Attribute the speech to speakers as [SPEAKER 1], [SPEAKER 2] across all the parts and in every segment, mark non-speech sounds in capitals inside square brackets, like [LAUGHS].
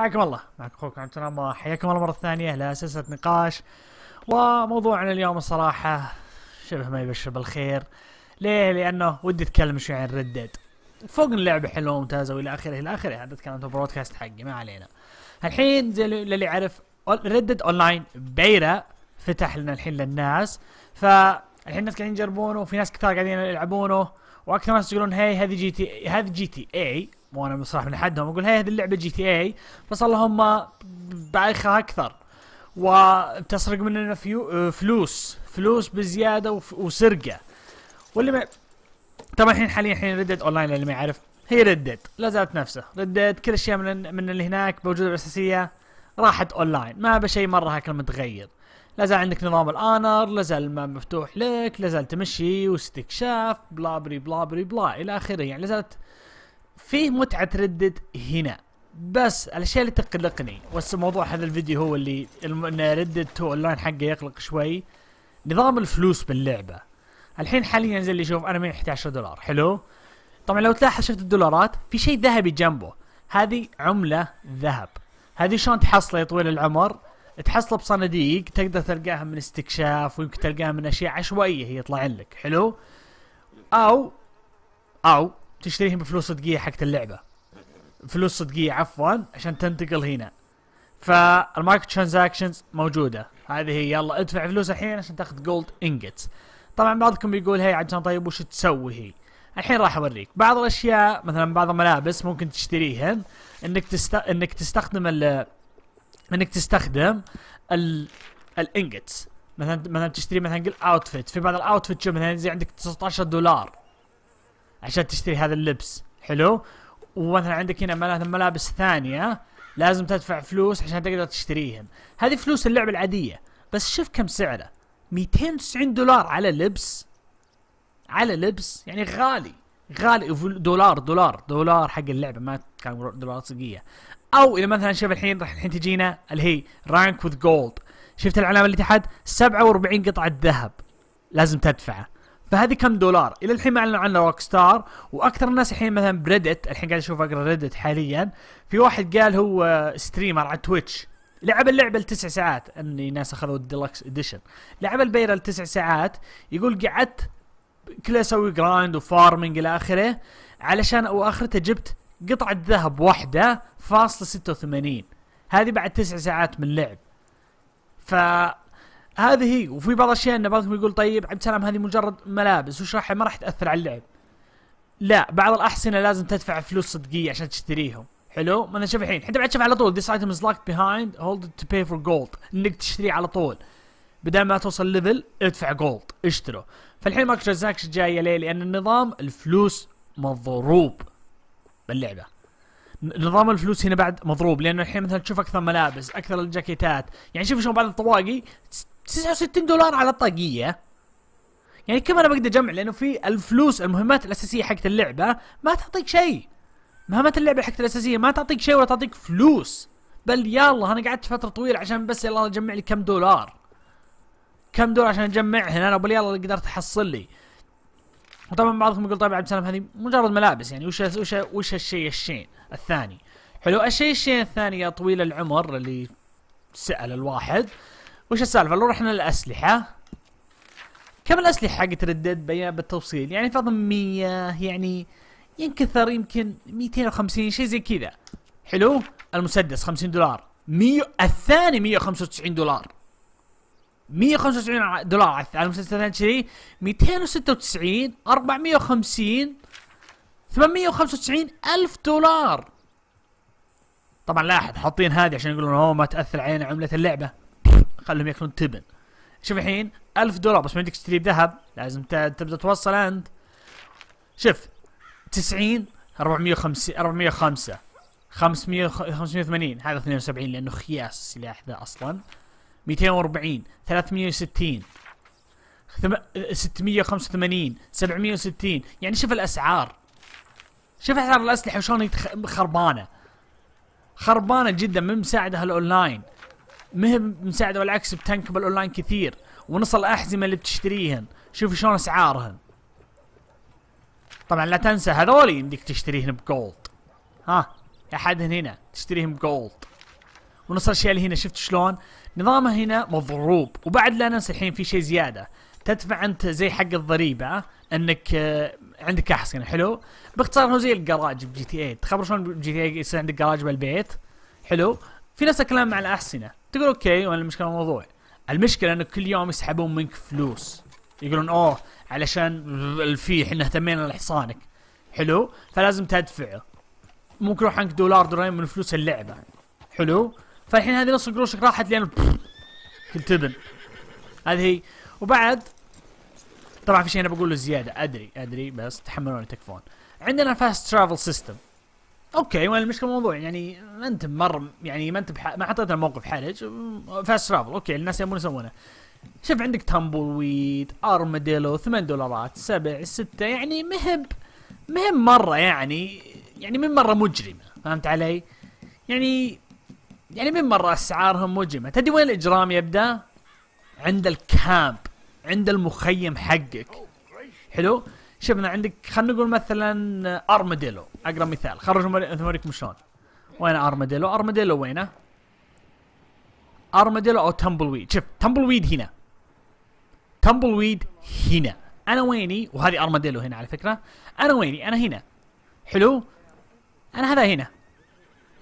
[SPEAKER 1] حياكم الله معكم اخوكم عبد الرحمن حياكم الله مره ثانيه لسلسله نقاش وموضوعنا اليوم الصراحه شبه ما يبشر بالخير ليه؟ لانه ودي اتكلم شوي عن ردد فوق اللعبه حلوه وممتازه والى اخره الى اخره هذا كان البرودكاست حقي ما علينا الحين زي اللي يعرف ردد اونلاين بيرا فتح لنا الحين للناس فالحين الناس قاعدين يجربونه وفي ناس كثار قاعدين يلعبونه واكثر ناس يقولون هي هذه جي تي هذه جي تي اي وانا مصرح من حدهم اقول هي هذه اللعبه جي تي اي بس اللهم بايخها اكثر وتسرق مننا فيو فلوس فلوس بزياده وسرقه واللي ما طبعا الحين حاليا الحين ردت اونلاين اللي ما يعرف هي ردت لا زالت نفسها ردت كل الاشياء من من اللي هناك موجوده بالاساسيه راحت اونلاين ما بشيء مره هكذا متغير لا زال عندك نظام الانر لا زال الماب مفتوح لك لا زال تمشي واستكشاف بلا بري بلا بري بلا الى اخره يعني لا زالت فيه متعة ردد هنا بس الاشياء اللي تقلقني بس موضوع هذا الفيديو هو اللي ان ردد تو اونلاين حقه يقلق شوي نظام الفلوس باللعبه الحين حاليا زي اللي يشوف انا معي 11 دولار حلو طبعا لو تلاحظ شفت الدولارات في شيء ذهبي جنبه هذه عمله ذهب هذه شلون تحصله يا طويل العمر تحصله بصناديق تقدر تلقاها من استكشاف ويمكن تلقاها من اشياء عشوائيه هي يطلع لك حلو او او تشتريهم بفلوس صدقيه حقت اللعبه فلوس صدقيه عفوا عشان تنتقل هنا فالمايكرو ترانزاكشنز موجوده هذه هي يلا ادفع فلوس الحين عشان تاخذ جولد انجتس طبعا بعضكم بيقول هي عشان طيب وش تسوي هي الحين راح اوريك بعض الاشياء مثلا بعض الملابس ممكن تشتريهن انك تست... انك تستخدم ال... انك تستخدم ال... الانجتس مثلا مثلا تشتري مثلا اوتفيت في بعض الاوتفيت مثلا زي عندك 19 دولار عشان تشتري هذا اللبس حلو ومثلا عندك هنا ملابس ثانيه لازم تدفع فلوس عشان تقدر تشتريهم هذه فلوس اللعبه العاديه بس شوف كم سعره 290 دولار على لبس على لبس يعني غالي غالي دولار دولار دولار حق اللعبه ما كان دولار صقيه او اذا مثلا شوف الحين راح الحين تجينا اللي هي رانك وذ جولد شفت العلامه اللي تحت 47 قطعه ذهب لازم تدفعه فهذه كم دولار الى الحين ما اعلنوا عنها روك ستار واكثر الناس الحين مثلا بريدت الحين قاعد اشوف اقرا ريدت حاليا في واحد قال هو ستريمر على تويتش لعب اللعبه لتسع ساعات اني ناس اخذوا الديلكس اديشن لعب البيره لتسع ساعات يقول قعدت كل اسوي جرايند وفارمنج الى اخره علشان واخرته جبت قطعه ذهب واحده فاصلة 86 هذه بعد تسع ساعات من لعب ف هذه هي وفي بعض الاشياء ان بعضكم يقول طيب عبد السلام هذه مجرد ملابس وش راح ما راح تاثر على اللعب لا بعض الاحصنه لازم تدفع فلوس صدقيه عشان تشتريهم حلو ما انا شوف الحين حتى بعد شوف على طول this item is locked behind hold it to pay for gold انك تشتريه على طول بدل ما توصل ليفل ادفع جولد اشتره فالحين ماكو ترانزاكشن جايه ليه؟ لان النظام الفلوس مضروب باللعبه نظام الفلوس هنا بعد مضروب لانه الحين مثلا تشوف اكثر ملابس اكثر الجاكيتات يعني شوف شلون بعض الطواقي 69 دولار على الطاقيه يعني كم انا بقدر اجمع لانه في الفلوس المهمات الاساسيه حقت اللعبه ما تعطيك شيء مهمات اللعبه حقت الاساسيه ما تعطيك شيء ولا تعطيك فلوس بل يلا انا قعدت فتره طويله عشان بس يلا اجمع لي كم دولار كم دولار عشان اجمعهن انا بل يلا قدرت احصل لي وطبعا بعضكم يقول طيب عبد السلام هذه مجرد ملابس يعني وش وش وش الشيء الشين الثاني حلو الشيء الشين الثاني يا طويل العمر اللي سال الواحد وش السالفه لو رحنا للاسلحه كم الاسلحه حقت ردد بيان بالتوصيل يعني فرضا 100 يعني ينكثر يمكن 250 شيء زي كذا حلو المسدس 50 دولار 100 الثاني 195 دولار 195 دولار على المسدس الثاني شيء 296 450 895 ألف دولار طبعا لاحظ حاطين هذه عشان يقولون هو ما تأثر علينا عملة اللعبة خلهم ياكلون تبن شوف الحين 1000 دولار بس ما عندك تشتري ذهب لازم تبدا توصل انت شوف 90 450 405 500 580 هذا 72 لانه خياس السلاح ذا اصلا 240 360 685 760 يعني شوف الاسعار شوف اسعار الاسلحه وشلون خربانه خربانه جدا من مساعده الاونلاين مهم مساعده والعكس بتنكب الاونلاين كثير ونص الاحزمه اللي بتشتريهن شوف شلون اسعارهن طبعا لا تنسى هذول يمديك تشتريهن بجولد ها احدهن هنا تشتريهم بجولد ونص الاشياء اللي هنا شفت شلون نظامه هنا مضروب وبعد لا ننسى الحين في شيء زياده تدفع انت زي حق الضريبه انك آه، عندك احصنه حلو باختصار هو زي الجراج بجي تي اي تخبر شلون بجي تي اي يصير عندك جراج بالبيت حلو في نفس الكلام مع الاحصنه تقول اوكي وين المشكله الموضوع المشكله انه كل يوم يسحبون منك فلوس يقولون اوه علشان الفي احنا اهتمينا لحصانك حلو فلازم تدفعه ممكن يروح عنك دولار دولارين من فلوس اللعبه حلو فالحين هذه نص قروشك راحت لان كنت تبن هذه هي وبعد طبعا في شيء انا بقوله زياده ادري ادري بس تحملوني تكفون عندنا فاست ترافل سيستم اوكي وين المشكله الموضوع يعني ما انت مر يعني ما انت بح... ما حطيت الموقف حرج فاست ترافل اوكي الناس يبون يسوونه شوف عندك تامبل ويد ارمديلو 8 دولارات 7 6 يعني مهب مهم مره يعني يعني من مره مجرمه فهمت علي؟ يعني يعني من مره اسعارهم مجرمه تدري وين الاجرام يبدا؟ عند الكامب عند المخيم حقك حلو؟ شفنا عندك خلينا نقول مثلا آه، ارمديلو اقرب مثال خرجوا اوريكم شلون وين ارمديلو ارمديلو وينه ارمديلو او تمبل ويد شوف تمبل ويد هنا تمبل ويد هنا انا ويني وهذه ارمديلو هنا على فكره انا ويني انا هنا حلو انا هذا هنا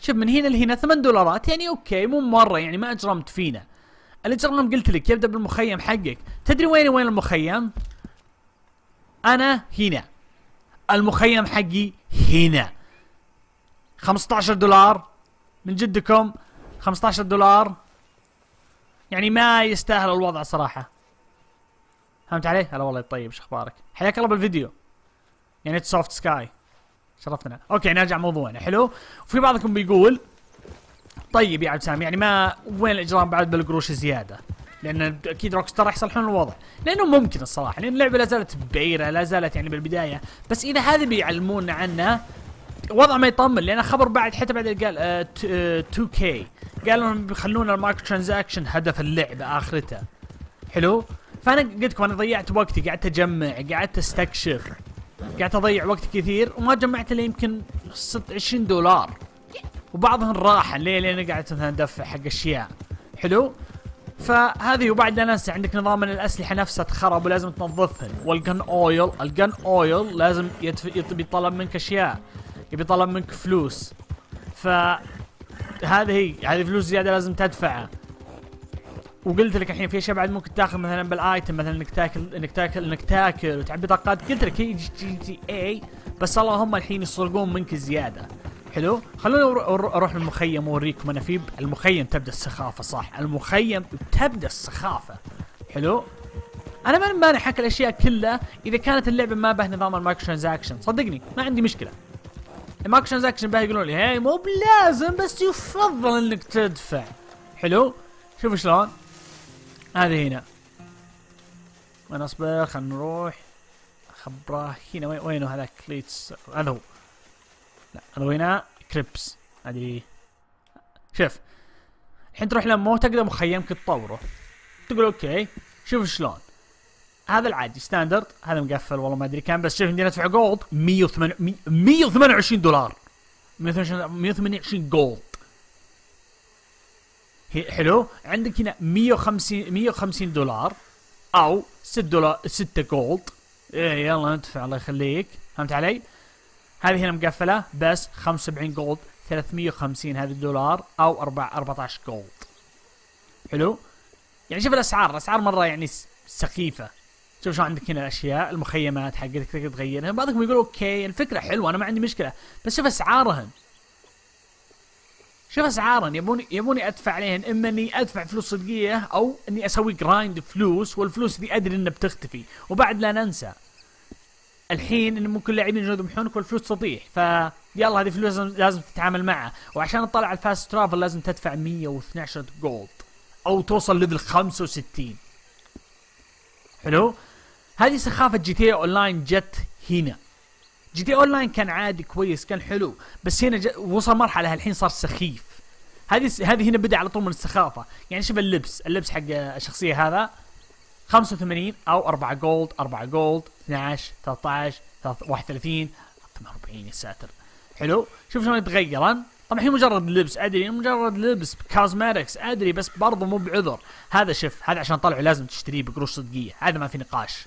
[SPEAKER 1] شوف من هنا لهنا 8 دولارات يعني اوكي مو مره يعني ما اجرمت فينا الاجرام قلت لك يبدا بالمخيم حقك تدري وين وين المخيم انا هنا المخيم حقي هنا 15 دولار من جدكم 15 دولار يعني ما يستاهل الوضع صراحة فهمت علي؟ هلا والله طيب شو اخبارك؟ حياك الله بالفيديو يعني سوفت سكاي شرفتنا اوكي نرجع موضوعنا حلو وفي بعضكم بيقول طيب يا عبد سام يعني ما وين الاجرام بعد بالقروش زياده لان اكيد روك ستار راح يصلحون الوضع لانه ممكن الصراحه لان اللعبه لا زالت بعيره لا زالت يعني بالبدايه بس اذا هذا بيعلمونا عنه وضع ما يطمن لان خبر بعد حتى بعد قال آه 2K آه، قالوا بيخلون المايكرو ترانزاكشن هدف اللعبه اخرته حلو فانا قلت لكم انا ضيعت وقتي قعدت اجمع قعدت استكشف قعدت اضيع وقت كثير وما جمعت الا يمكن 20 دولار وبعضهم راح ليه لان قعدت مثلا ادفع حق اشياء حلو فهذه وبعد لا ننسى عندك نظام ان الاسلحه نفسها تخرب ولازم تنظفهن والجن اويل الجن اويل لازم يتف... يطلب منك اشياء يبي يطلب منك فلوس ف هذه هي هذه فلوس زياده لازم تدفعها وقلت لك الحين في اشياء بعد ممكن تاخذ مثلا بالايتم مثلا انك تاكل انك تاكل انك تاكل وتعبي طاقات قلت لك هي جي تي اي بس اللهم الحين يسرقون منك زياده حلو خلونا اروح للمخيم واوريكم انا فيه المخيم تبدا السخافه صح المخيم تبدا السخافه حلو انا ما مانع حق الاشياء كلها اذا كانت اللعبه ما بها نظام المايكرو ترانزاكشن صدقني ما عندي مشكله المايكرو ترانزاكشن بها يقولون لي هي مو بلازم بس يفضل انك تدفع حلو شوف شلون هذه هنا وين اصبر خلينا نروح خبره هنا وين هذاك كليتس هذا هو لا رويناه كريبس ادري شوف الحين تروح لما تقدر مخيمك تطوره تقول اوكي شوف شلون هذا العادي ستاندرد هذا مقفل والله ما ادري كم بس شوف اني ادفع جولد 128 دولار 128 جولد حلو عندك هنا 150 150 دولار او 6 دولار 6 جولد إيه يلا ندفع الله يخليك فهمت علي؟ هذه هنا مقفله بس 75 جولد 350 هذه دولار او 4 14 جولد حلو يعني شوف الاسعار الاسعار مره يعني سخيفه شوف شو عندك هنا الاشياء المخيمات حقتك تقدر تغيرها بعضكم يقول اوكي الفكره حلوه انا ما عندي مشكله بس شوف اسعارهن شوف اسعارهن يبوني يبوني ادفع عليهن اما اني ادفع فلوس صدقيه او اني اسوي جرايند فلوس والفلوس دي ادري انها بتختفي وبعد لا ننسى الحين انه ممكن لاعبين يجون يذبحونك والفلوس تطيح ف يلا هذه فلوس لازم تتعامل معها وعشان تطلع الفاست ترافل لازم تدفع 112 جولد او توصل ليفل 65 حلو هذه سخافه جي تي إيه اون لاين جت هنا جي تي إيه اون لاين كان عادي كويس كان حلو بس هنا وصل مرحله الحين صار سخيف هذه هذه هنا بدا على طول من السخافه يعني شوف اللبس اللبس حق الشخصيه هذا 85 او 4 جولد 4 جولد 12 13 31 48 يا ساتر حلو شوف شلون يتغير طبعا هي مجرد لبس ادري مجرد لبس كوزماتكس ادري بس برضه مو بعذر هذا شف هذا عشان طلعه لازم تشتريه بقروش صدقيه هذا ما في نقاش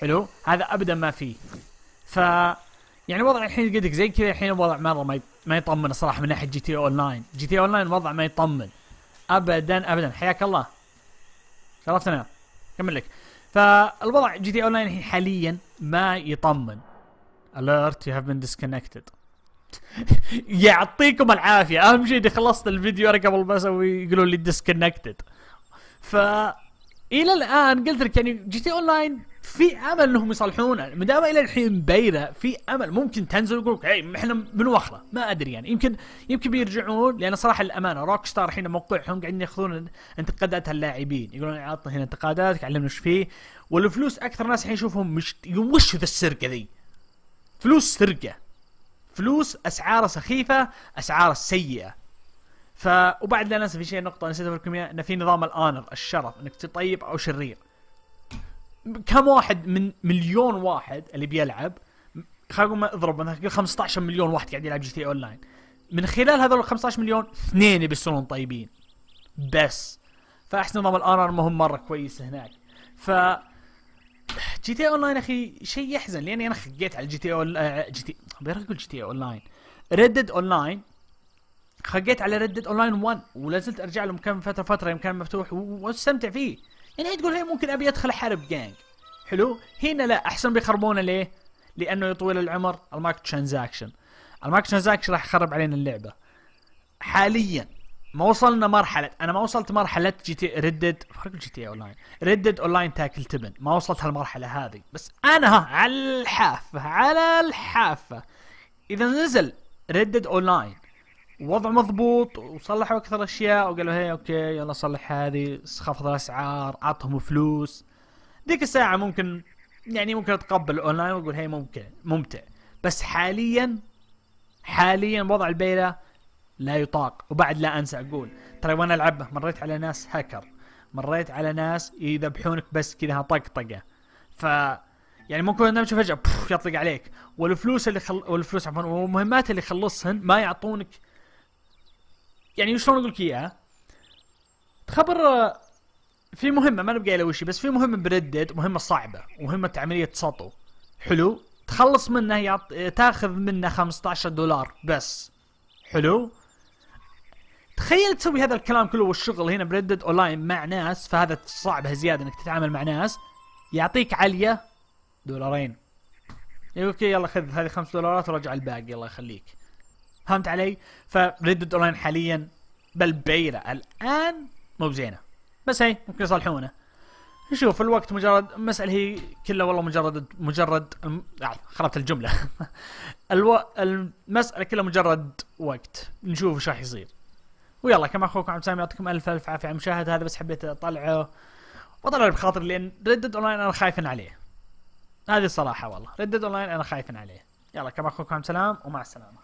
[SPEAKER 1] حلو هذا ابدا ما في ف يعني وضع الحين قدك زي كذا الحين وضع مره ما ما يطمن الصراحه من ناحيه جي تي اون لاين جي تي اون لاين وضع ما يطمن ابدا ابدا حياك الله شرفتنا كمل لك فالوضع جي تي اون لاين حاليا ما يطمن alert you have been disconnected [LAUGHS] يعطيكم العافيه اهم شيء اني خلصت الفيديو انا قبل ما اسوي يقولون لي disconnected ف الى الان قلت لك يعني جي تي اونلاين في امل انهم يصلحون ما دام الى الحين بيره في امل ممكن تنزل يقول اي احنا بنوخره ما ادري يعني يمكن يمكن بيرجعون لان صراحه الامانه روك ستار الحين موقعهم قاعدين ياخذون انتقادات اللاعبين يقولون عطنا هنا انتقاداتك علمنا ايش فيه والفلوس اكثر ناس الحين يشوفهم مش وش ذا السرقه ذي فلوس سرقه فلوس اسعاره سخيفه اسعاره سيئه ف وبعد لا ننسى في شيء نقطه نسيت في الكميه ان في نظام الانر الشرف انك تطيب او شرير كم واحد من مليون واحد اللي بيلعب خلينا نقول اضرب مثلا 15 مليون واحد قاعد يلعب جي تي اون لاين من خلال هذول ال 15 مليون اثنين بيصيرون طيبين بس فاحسن نظام الار ار مهم مره كويس هناك ف جي تي اون لاين اخي شيء يحزن لاني انا خقيت على جي تي اون آه، جي تي اقول جي تي اون لاين ردد اون لاين خقيت على ردد اون لاين 1 ولا زلت ارجع له كم فتره فتره يمكن مفتوح واستمتع فيه يعني هي تقول هي ممكن ابي ادخل حرب جانج حلو هنا لا احسن بيخربونه ليه لانه يطول العمر المايكرو ترانزاكشن المايكرو ترانزاكشن راح يخرب علينا اللعبه حاليا ما وصلنا مرحلة انا ما وصلت مرحلة جي تي ريدد، فرق جي تي اون لاين ريدد اون لاين تاكل تبن ما وصلت هالمرحلة هذه بس انا ها على الحافة على الحافة اذا نزل ريدد اون لاين وضع مضبوط وصلحوا اكثر اشياء وقالوا هي اوكي يلا صلح هذه خفض الاسعار اعطهم فلوس ذيك الساعه ممكن يعني ممكن اتقبل اونلاين واقول هي ممكن ممتع بس حاليا حاليا وضع البيلة لا يطاق وبعد لا انسى اقول ترى وانا العبه مريت على ناس هاكر مريت على ناس يذبحونك بس كذا طقطقه ف يعني ممكن نمشي فجاه يطلق عليك والفلوس اللي خل... والفلوس عفوا والمهمات اللي خلصهن ما يعطونك يعني شلون اقول لك اياها؟ تخبر آه، في مهمه ما نبقى لها وش بس في مهمه بردد مهمه صعبه مهمه عمليه سطو حلو تخلص منه يعط... آه، تاخذ منه 15 دولار بس حلو تخيل تسوي هذا الكلام كله والشغل هنا بردد اونلاين مع ناس فهذا صعبه زياده انك تتعامل مع ناس يعطيك عليا دولارين اوكي يلا خذ هذه 5 دولارات ورجع الباقي الله يخليك فهمت علي؟ فريد اونلاين حاليا بل بيره الان مو بزينه بس هي ممكن يصلحونه نشوف الوقت مجرد مسألة هي كلها والله مجرد مجرد آه، خربت الجملة [LAUGHS] الو... المسألة كلها مجرد وقت نشوف ايش راح يصير ويلا كما اخوكم عبد السلام يعطيكم الف الف عافية على المشاهد هذا بس حبيت اطلعه وطلع بخاطري لان ردد اونلاين انا خايف عليه هذه الصراحة والله ردد اونلاين انا خايف عليه يلا كما اخوكم عبد السلام ومع السلامة